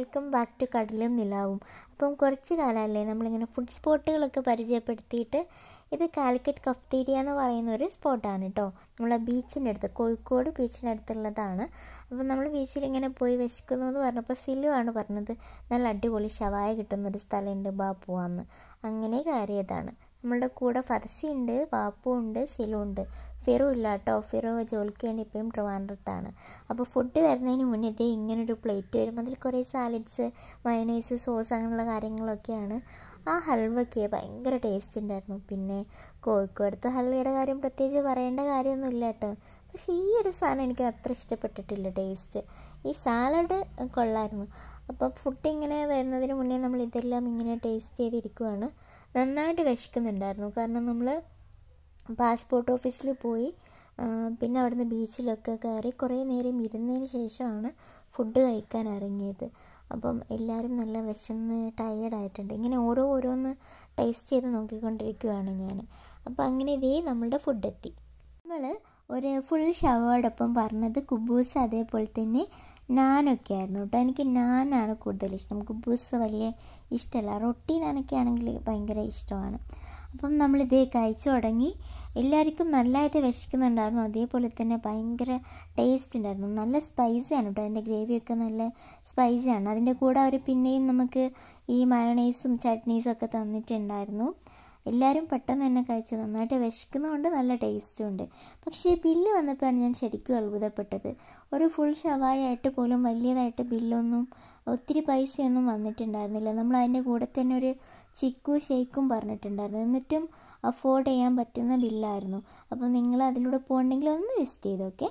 welcome back to കടലും നിലാവും അപ്പം കുറച്ച് കാലമല്ലേ നമ്മളിങ്ങനെ ഫുഡ് സ്പോട്ടുകളൊക്കെ പരിചയപ്പെടുത്തിയിട്ട് ഇത് കാലിക്കറ്റ് കഫ്തീരിയ എന്ന് പറയുന്ന ഒരു സ്പോട്ടാണ് കേട്ടോ നമ്മളെ ബീച്ചിൻ്റെ അടുത്ത് കോഴിക്കോട് ബീച്ചിൻ്റെ അടുത്തുള്ളതാണ് അപ്പം നമ്മൾ ബീച്ചിൽ ഇങ്ങനെ പോയി വിശക്കുന്നു എന്ന് പറഞ്ഞപ്പോൾ സിലു ആണ് പറഞ്ഞത് നല്ല അടിപൊളി ഷവായ കിട്ടുന്നൊരു സ്ഥലമുണ്ട് ബാ പോവാന്ന് അങ്ങനെ കയറിയതാണ് നമ്മളുടെ കൂടെ ഫർസി ഉണ്ട് ഉണ്ട് ഫിറു ഇല്ല കേട്ടോ ഫിറു ജോലിക്ക് വേണ്ടി ഇപ്പം ട്രിവാൻഡ്രത്താണ് അപ്പോൾ ഫുഡ് വരുന്നതിന് മുന്നേ ഇങ്ങനൊരു പ്ലേറ്റ് വരുമ്പോൾ അതിൽ കുറേ സാലഡ്സ് മയണൈസ് സോസ് അങ്ങനെയുള്ള കാര്യങ്ങളൊക്കെയാണ് ആ ഹൽവയ്ക്ക് ഭയങ്കര ടേസ്റ്റ് ഉണ്ടായിരുന്നു പിന്നെ കോഴിക്കോടത്തെ ഹൽവയുടെ കാര്യം പ്രത്യേകിച്ച് പറയേണ്ട കാര്യമൊന്നുമില്ല കേട്ടോ പക്ഷേ ഈ ഒരു സാധനം എനിക്ക് അത്ര ഇഷ്ടപ്പെട്ടിട്ടില്ല ടേസ്റ്റ് ഈ സാലഡ് കൊള്ളായിരുന്നു അപ്പോൾ ഫുഡ് ഇങ്ങനെ വരുന്നതിന് മുന്നേ നമ്മൾ ഇതെല്ലാം ഇങ്ങനെ ടേസ്റ്റ് ചെയ്തിരിക്കുവാണ് നന്നായിട്ട് വിശക്കുന്നുണ്ടായിരുന്നു കാരണം നമ്മൾ പാസ്പോർട്ട് ഓഫീസിൽ പോയി പിന്നെ അവിടുന്ന് ബീച്ചിലൊക്കെ കയറി കുറേ നേരം ഇരുന്നതിന് ശേഷമാണ് ഫുഡ് കഴിക്കാൻ ഇറങ്ങിയത് അപ്പം എല്ലാവരും നല്ല വിശന്ന് ടയേർഡായിട്ടുണ്ട് ഇങ്ങനെ ഓരോ ഓരോന്ന് ടേസ്റ്റ് ചെയ്ത് നോക്കിക്കൊണ്ടിരിക്കുകയാണ് ഞാൻ അപ്പോൾ അങ്ങനെ ഇതേ നമ്മളുടെ ഫുഡ് എത്തി നമ്മൾ ഒരു ഫുൾ ഷവോടൊപ്പം പറഞ്ഞത് കുബൂസ് അതേപോലെ തന്നെ നാനൊക്കെ ആയിരുന്നു കേട്ടോ എനിക്ക് നാനാണ് കൂടുതൽ ഇഷ്ടം കുബൂസ് വലിയ ഇഷ്ടമല്ല റൊട്ടി നാനൊക്കെ ആണെങ്കിൽ ഭയങ്കര ഇഷ്ടമാണ് അപ്പം നമ്മളിതേ കഴിച്ചു തുടങ്ങി എല്ലാവർക്കും നല്ലതായിട്ട് വിശക്കുന്നുണ്ടായിരുന്നു അതേപോലെ തന്നെ ഭയങ്കര ടേസ്റ്റ് ഉണ്ടായിരുന്നു നല്ല സ്പൈസിയാണ് കേട്ടോ അതിൻ്റെ ഗ്രേവിയൊക്കെ നല്ല സ്പൈസിയാണ് അതിൻ്റെ കൂടെ അവർ പിന്നെയും നമുക്ക് ഈ മയണൈസും ചട്നീസും ഒക്കെ തന്നിട്ടുണ്ടായിരുന്നു എല്ലാവരും പെട്ടെന്ന് തന്നെ കഴിച്ചു നന്നായിട്ട് വിശക്കുന്നതുകൊണ്ട് നല്ല ടേസ്റ്റും ഉണ്ട് പക്ഷേ ബില്ല് വന്നപ്പോഴാണ് ഞാൻ ശരിക്കും അത്ഭുതപ്പെട്ടത് ഒരു ഫുൾ ഷവായായിട്ട് പോലും വലിയതായിട്ട് ബില്ലൊന്നും ഒത്തിരി പൈസയൊന്നും വന്നിട്ടുണ്ടായിരുന്നില്ല നമ്മൾ അതിൻ്റെ കൂടെ തന്നെ ഒരു ചിക്കും ഷേക്കും പറഞ്ഞിട്ടുണ്ടായിരുന്നു എന്നിട്ടും അഫോർഡ് ചെയ്യാൻ പറ്റുന്ന ബില്ലായിരുന്നു അപ്പോൾ നിങ്ങൾ അതിലൂടെ പോകണമെങ്കിൽ ഒന്ന് വിസിറ്റ് ചെയ്തോക്കെ